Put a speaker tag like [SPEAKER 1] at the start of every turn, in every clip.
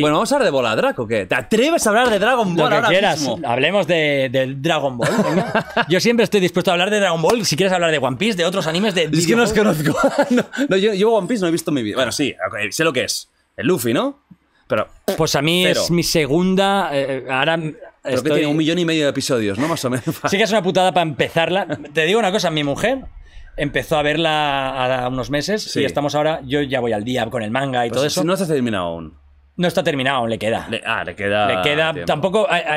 [SPEAKER 1] Bueno, vamos a hablar de Bola Draco qué? ¿Te atreves a hablar de Dragon Ball Lo que quieras, hablemos de, del Dragon Ball. Yo siempre estoy dispuesto a hablar de Dragon Ball. Si quieres hablar de One Piece, de otros animes, de. Es que no os conozco. yo, One Piece no he visto mi vida. Bueno, sí, sé lo que es. El Luffy, ¿no? Pero, Pues a mí es mi segunda. Eh, ahora. que tiene un millón y medio de episodios, ¿no? Más o menos. Sí que es una putada para empezarla. Te digo una cosa, mi mujer empezó a verla a unos meses y estamos ahora, yo ya voy al día con el manga y pues todo eso. No está terminado aún. No está terminado aún, le queda. ah, le queda. Le queda. Tampoco. A, a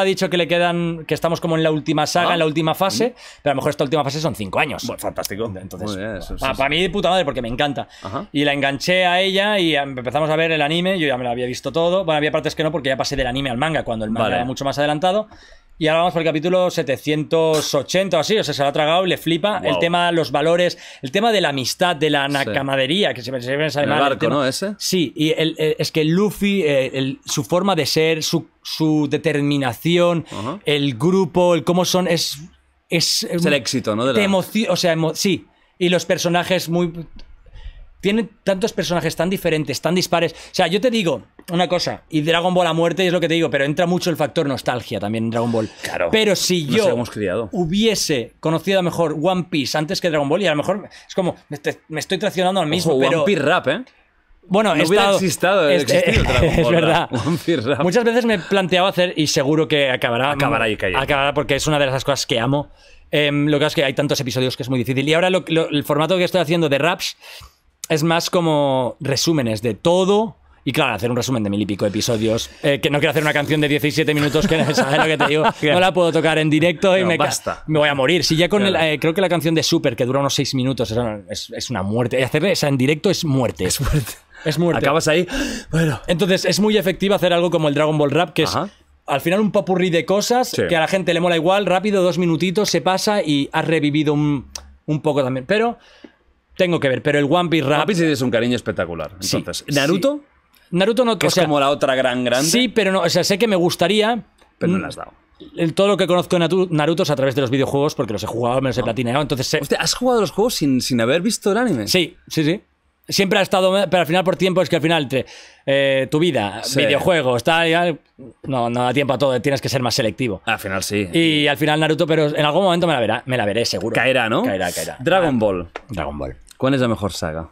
[SPEAKER 1] ha dicho que le quedan. que estamos como en la última saga, en ah. la última fase. Pero a lo mejor esta última fase son cinco años. fantástico. Entonces. para, mí, de puta madre, porque me encanta. Y la enganché a ella y empezamos a ver el anime. Yo ya me lo había visto todo. Bueno, había partes que no, porque ya pasé del anime al manga, cuando el manga era mucho más adelantado. Y ahora vamos por el capítulo 780 o así, o sea, se lo ha tragado, y le flipa. El tema los valores, el tema de la amistad, de la nakamadería, que se me, se me el barco, ¿no? Ese. Sí, y es que Luffy, eh, su forma de ser, su, determinación, el grupo, el cómo son, es... Es, el éxito, ¿no? De la... o sea, sí, y los personajes muy tiene tantos personajes tan diferentes, tan dispares. O sea, yo te digo una cosa, y Dragon Ball a muerte es lo que te digo, pero entra mucho el factor nostalgia también en Dragon Ball. Claro. Pero si yo hubiese conocido a mejor One Piece antes que Dragon Ball, y a lo mejor es como, me, estoy traicionando al mismo. pero... One Piece rap, ¿eh? Bueno, no hubiera estado, es, existido es, verdad. Muchas veces me he planteado hacer, y seguro que acabará. Acabará y caerá. Acabará porque es una de las cosas que amo. Em, lo que es que hay tantos episodios que es muy difícil. Y ahora el formato que estoy haciendo de raps es más como resúmenes de todo. Y claro, hacer un resumen de mil y pico episodios. Eh, que no quiero hacer una canción de 17 minutos, que No la puedo tocar en directo y me, me voy a morir. Si ya con eh, creo que la canción de Super, que dura unos 6 minutos, es, una muerte. Hacer esa en directo es muerte. Es muerte. Es Acabas ahí. Bueno. Entonces, es muy efectivo hacer algo como el Dragon Ball Rap, que es al final un popurrí de cosas que a la gente le mola igual, rápido, dos minutitos, se pasa y has revivido un, un poco también. Pero tengo que ver, pero el One Piece Rap. One es un cariño espectacular. Entonces, ¿Naruto? Naruto no. Que es como la otra gran grande. Sí, pero no. O sea, sé que me gustaría. Pero no mm, la has dado. todo lo que conozco de Naruto es a través de los videojuegos porque los he jugado, me los he ah. platineado. Entonces sé... ¿has jugado los juegos sin haber visto el anime? Sí, sí, sí siempre ha estado, pero al final por tiempo es que al final entre eh, tu vida, videojuegos, tal, no, no da tiempo a todo, tienes que ser más selectivo. Al final sí. Y al final Naruto, pero en algún momento me la, verá, me la veré seguro. Caerá, ¿no? Caerá, caerá. Dragon Ball. Dragon Ball. ¿Cuál es la mejor saga?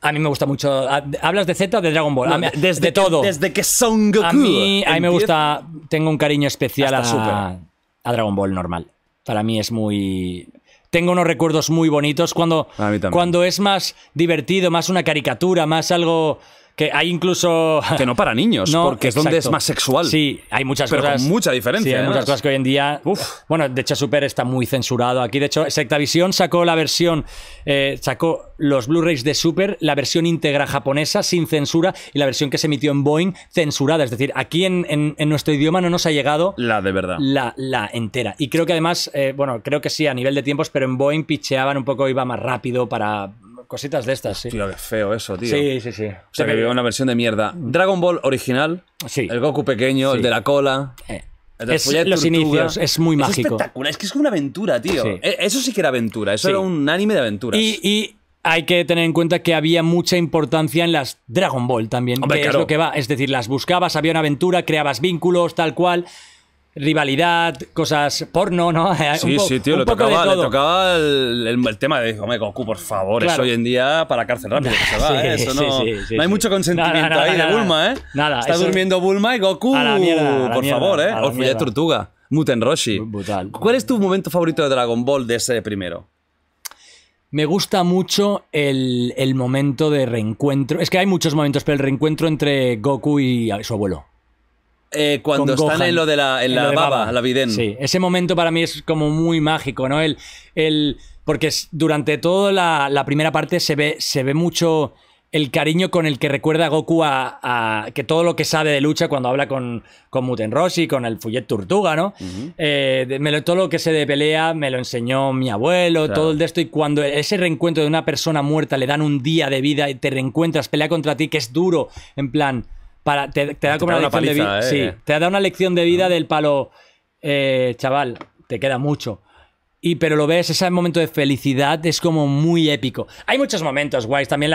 [SPEAKER 1] A mí me gusta mucho. Hablas de Z o de Dragon Ball. desde todo. desde que Son Goku. A mí, a mí me gusta. Tengo un cariño especial a, a Dragon Ball normal. Para mí es muy tengo unos recuerdos muy bonitos cuando, cuando es más divertido, más una caricatura, más algo que hay incluso. Que no para niños, porque es donde es más sexual. Sí, hay muchas pero cosas. Con mucha diferencia. hay muchas cosas que hoy en día. Bueno, de hecho, Super está muy censurado aquí. De hecho, Sectavisión sacó la versión. Eh, sacó los Blu-rays de Super, la versión íntegra japonesa sin censura y la versión que se emitió en Boeing censurada. Es decir, aquí en, nuestro idioma no nos ha llegado. La de verdad. La, la entera. Y creo que además, eh, bueno, creo que sí a nivel de tiempos, pero en Boeing picheaban un poco, iba más rápido para Cositas de estas, sí. Tío, feo eso, tío. Sí, sí, sí. O sea, que una versión de mierda. Dragon Ball original. Sí. El Goku pequeño, el de la cola. Eh, es los inicios, es muy mágico. Es espectacular, es que es una aventura, tío. E, eso sí que era aventura, eso era un anime de aventuras. Y, hay que tener en cuenta que había mucha importancia en las Dragon Ball también, Hombre, es lo que va. Es decir, las buscabas, había una aventura, creabas vínculos, tal cual rivalidad, cosas porno, ¿no? Sí, sí, tío, le tocaba, el, tema de, Goku, por favor, es hoy en día para cárcel rápido, que se va, Eso no, hay mucho consentimiento ahí de Bulma, ¿eh? Nada. Está durmiendo Bulma y Goku, por favor, ¿eh? de Tortuga, Muten Roshi. ¿Cuál es tu momento favorito de Dragon Ball de ese primero? Me gusta mucho el, el momento de reencuentro. Es que hay muchos momentos, pero el reencuentro entre Goku y su abuelo. Eh, cuando están en lo de la, baba, la videnda. Sí, ese momento para mí es como muy mágico, ¿no? El, el, porque durante toda la, primera parte se ve, se ve mucho el cariño con el que recuerda a Goku a, que todo lo que sabe de lucha cuando habla con, con Muten Roshi, con el Fuyet Tortuga, ¿no? Eh, me todo lo que sé de pelea me lo enseñó mi abuelo, todo el de esto. Y cuando ese reencuentro de una persona muerta le dan un día de vida y te reencuentras, pelea contra ti, que es duro, en plan, para, te, te da como una, lección de vida. Eh. Sí, te da una lección de vida del palo, eh, chaval, te queda mucho. Y, pero lo ves, ese momento de felicidad es como muy épico. Hay muchos momentos guays, también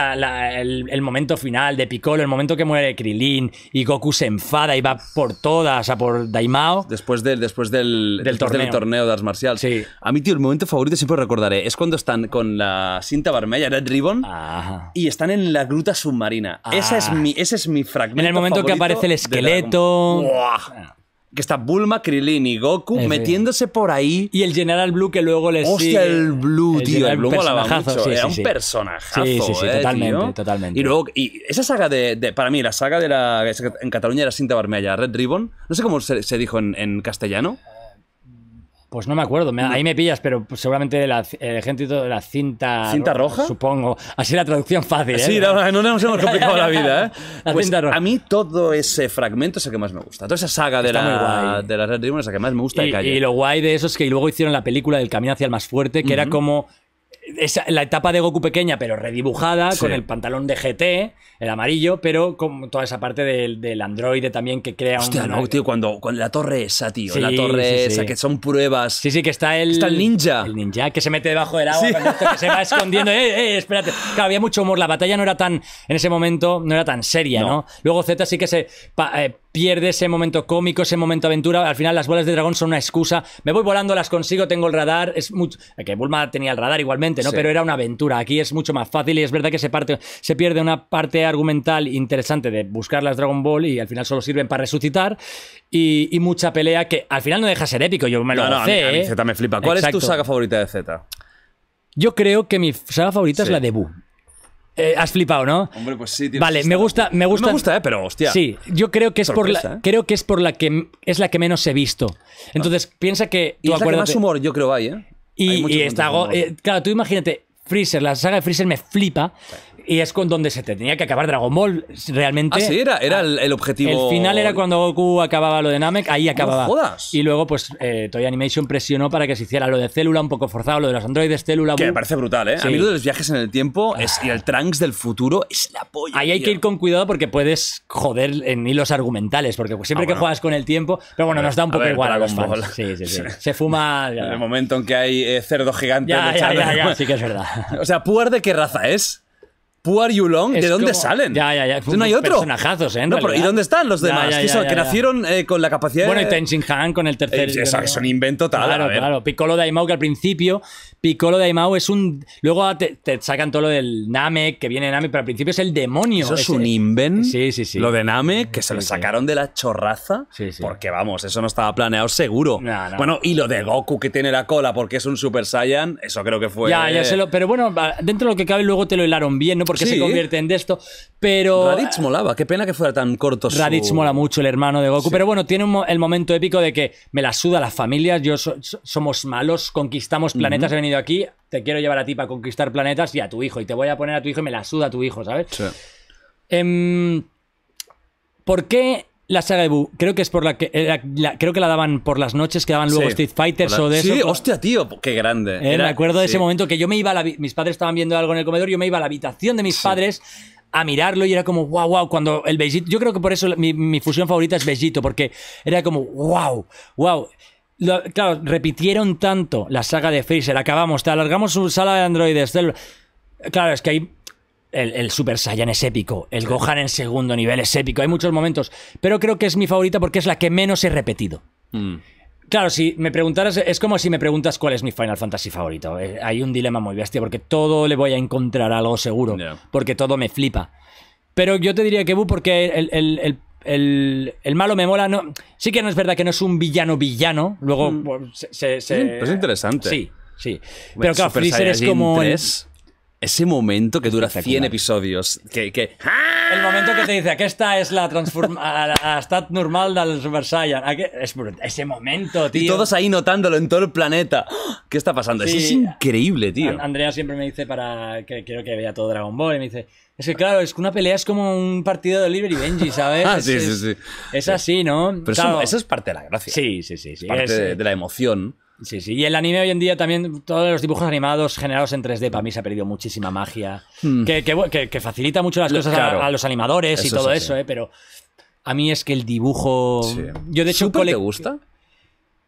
[SPEAKER 1] el, momento final de Piccolo, el momento que muere Krilin y Goku se enfada y va por todas, a por Daimao. Después, del después, del, torneo. de Arts marciales. Sí. A mí, tío, el momento favorito siempre recordaré. Es cuando están con la cinta barmella, Red Ribbon, y están en la gruta submarina. Esa es ah. mi, ese es mi fragmento. En el momento que aparece el esqueleto. Ah que está Bulma, Krilin y Goku metiéndose por ahí. Y el General Blue que luego le Hostia, el Blue, tío. el Blue molaba mucho. era un personajazo. Sí, sí, eh, totalmente, totalmente. Y luego, y esa saga de, Para mí, la saga de la. En Cataluña era Cinta Vermella, Red Ribbon. No sé cómo se, dijo en castellano. Pues no me acuerdo, ahí me pillas, pero pues, seguramente la, el ejército de la cinta... ¿Cinta roja? Supongo. Así la traducción fácil. Sí, ¿eh? no, nos hemos complicado la vida. ¿eh? Pues a mí todo ese fragmento es el que más me gusta. Toda esa saga de la, de la es la que más me gusta. Y, y lo guay de eso es que luego hicieron la película del Camino hacia el más fuerte, que era como la etapa de Goku pequeña, pero redibujada, con el pantalón de GT, el amarillo, pero con toda esa parte del, del androide también que crea Hostia, un. no, cuando, cuando, la torre esa, tío. la torre esa, que son pruebas. Sí, sí, que está el. ninja. El ninja que se mete debajo del agua, que se va escondiendo. eh, eh, espérate. Claro, había mucho humor. La batalla no era tan. En ese momento, no era tan seria, ¿no? Luego Z sí que se. Eh, pierde ese momento cómico, ese momento aventura. Al final, las bolas de dragón son una excusa. Me voy volando, las consigo, tengo el radar. Es mucho. Que Bulma tenía el radar igualmente ¿no? Pero era una aventura. Aquí es mucho más fácil y es verdad que se, parte, se pierde una parte argumental interesante de buscar las Dragon Ball y al final solo sirven para resucitar y, mucha pelea que al final no deja ser épico. Yo me lo no, ¿eh? Z me flipa. ¿Cuál es tu saga favorita de Z? Yo creo que mi saga favorita es la de Boo. Eh, has flipado, ¿no? Hombre, pues sí, tío. Vale, me gusta, me gusta. eh, pero hostia. Sí, yo creo que es por la, ¿eh? creo que es por la que es la que menos he visto. Ah. Entonces, piensa que tú y es que más humor, yo creo hay, ¿eh? Y, está. Eh, claro, tú imagínate, Freezer, la saga de Freezer me flipa. Y es con donde se tenía que acabar Dragon Ball, realmente. Ah, sí, era, era ah, el, objetivo. El final era cuando Goku acababa lo de Namek, ahí acababa. jodas. Y luego, pues, eh, Toy Animation presionó para que se hiciera lo de Célula, un poco forzado, lo de los androides, Célula. Que me parece brutal, ¿eh? A mí de los viajes en el tiempo ah. es, y el Trunks del futuro es la polla. Ahí hay que ir con cuidado porque puedes joder en hilos argumentales, porque pues, siempre ah, que juegas con el tiempo. Pero bueno, nos da un poco igual a Sí, sí, sí, Se fuma. En el momento en que hay eh, cerdo gigante. Ya, sí que es verdad. O sea, ¿Puar de qué raza es? Who Are You Long, ¿de dónde salen? Ya, ya, ya. Pues no hay otro. Personajazos, ¿eh? no, pero ¿y dónde están los demás? que, nacieron eh, con la capacidad. Bueno, y Tenshin Han con el tercer. Eh, es un invento total. Claro, claro. Piccolo de que al principio, Piccolo de es un. Luego te, sacan todo lo del Namek, que viene Namek, pero al principio es el demonio. Eso es un invent. Sí, sí, sí. Lo de Namek, que se lo sacaron de la chorraza. Sí, sí. Porque vamos, eso no estaba planeado seguro. Bueno, y lo de Goku que tiene la cola porque es un Super Saiyan, eso creo que fue. Ya, ya se lo. Pero bueno, dentro de lo que cabe, luego te lo hilaron bien, ¿no? que se convierte en de esto. Pero. Raditz molaba, qué pena que fuera tan corto. Raditz mola mucho, el hermano de Goku. Pero bueno, tiene el momento épico de que me la suda las familias, yo somos malos, conquistamos planetas, he venido aquí, te quiero llevar a ti para conquistar planetas y a tu hijo. Y te voy a poner a tu hijo y me la suda a tu hijo, ¿sabes? Sí. Em, ¿Por qué la saga de Boo, creo que es por la que eh, creo que la daban por las noches, que daban luego Street Fighters o de eso. Sí, hostia, tío, qué grande. Eh, me acuerdo de ese momento que yo me iba a la, mis padres estaban viendo algo en el comedor, yo me iba a la habitación de mis padres a mirarlo y era como wow, wow, cuando el Bellito, yo creo que por eso mi, fusión favorita es Bellito, porque era como wow, wow. claro, repitieron tanto la saga de Freezer, acabamos, te alargamos su sala de androides. Claro, es que hay... El, Super Saiyan es épico, el Gohan en segundo nivel es épico, hay muchos momentos, pero creo que es mi favorita porque es la que menos he repetido. Mm. Claro, si me preguntaras, es como si me preguntas cuál es mi Final Fantasy favorito. Eh, hay un dilema muy bestia porque todo le voy a encontrar algo seguro, porque todo me flipa. Pero yo te diría que Bu porque el, el, malo me mola. No, sí que no es verdad que no es un villano villano, luego mm. es interesante. Sí, sí. pero claro, Freezer es como... Ese momento que dura 100 episodios. Que, ¡Ah! El momento que te dice, esta es la estat normal de los Saiyan. ese momento, tío. Y todos ahí notándolo en todo el planeta. ¿Qué está pasando? es increíble, tío. Andrea siempre me dice para que quiero que vea todo Dragon Ball y me dice, es que claro, es que una pelea es como un partido de Oliver y Benji, ¿sabes? Ah, sí, es, sí, sí. Es así, ¿no? Pero eso, es parte de la gracia. Sí, sí, sí. Parte eh. de la emoción. Sí, sí. Y el anime hoy en día también, todos los dibujos animados generados en 3D, para mí se ha perdido muchísima magia. Hmm. Que, facilita mucho las cosas a, los animadores y todo eso, ¿eh? Pero a mí es que el dibujo. Yo de hecho. ¿Súper te gusta?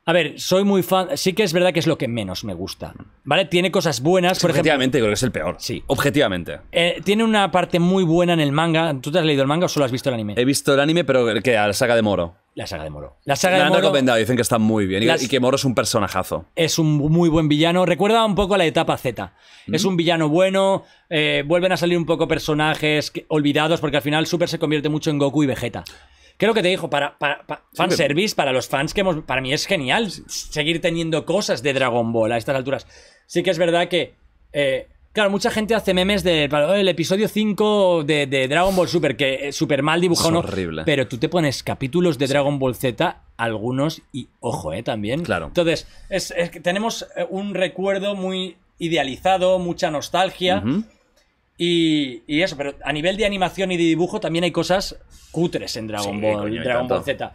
[SPEAKER 1] A ver, soy muy fan. Sí que es verdad que es lo que menos me gusta. ¿Vale? Tiene cosas buenas. Sí, objetivamente, creo que es el peor. Sí. Objetivamente. Eh, tiene una parte muy buena en el manga. ¿Tú te has leído el manga o solo has visto el anime? He visto el anime, pero que a la saga de Moro. La saga de Moro. La saga de Moro. Han recomendado, dicen que está muy bien. y que Moro es un personajazo. Es un muy buen villano. Recuerda un poco a la etapa Z. Mm. Es un villano bueno. Eh, vuelven a salir un poco personajes olvidados, porque al final Super se convierte mucho en Goku y Vegeta. Creo que te dijo, para, fanservice, para los fans que hemos. Para mí es genial seguir teniendo cosas de Dragon Ball a estas alturas. Sí que es verdad que. Eh, claro, mucha gente hace memes del oh, episodio 5 de, Dragon Ball Super, que es eh, súper mal dibujado. Es horrible. Pero tú te pones capítulos de Dragon Ball Z, algunos, y ojo, ¿eh? También. Claro. Entonces, tenemos eh, un recuerdo muy idealizado, mucha nostalgia. Y, eso, pero a nivel de animación y de dibujo también hay cosas cutres en Dragon Ball, Dragon Ball Z.